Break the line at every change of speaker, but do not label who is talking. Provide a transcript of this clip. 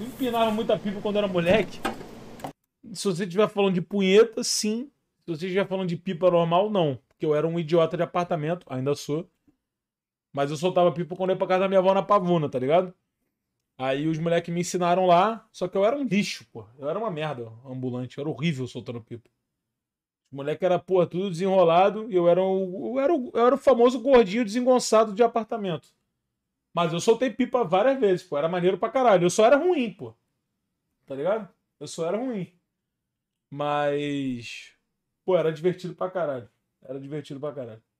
Eu empinava muita pipa quando era moleque. Se você estiver falando de punheta, sim. Se você estiver falando de pipa normal, não. Porque eu era um idiota de apartamento, ainda sou. Mas eu soltava pipa quando ia pra casa da minha avó na pavuna, tá ligado? Aí os moleques me ensinaram lá, só que eu era um lixo, pô. Eu era uma merda ambulante, eu era horrível soltando pipa. Os moleques era, pô, tudo desenrolado e eu era, o, eu, era o, eu era o famoso gordinho desengonçado de apartamento. Mas eu soltei pipa várias vezes, pô. Era maneiro pra caralho. Eu só era ruim, pô. Tá ligado? Eu só era ruim. Mas. Pô, era divertido pra caralho. Era divertido pra caralho.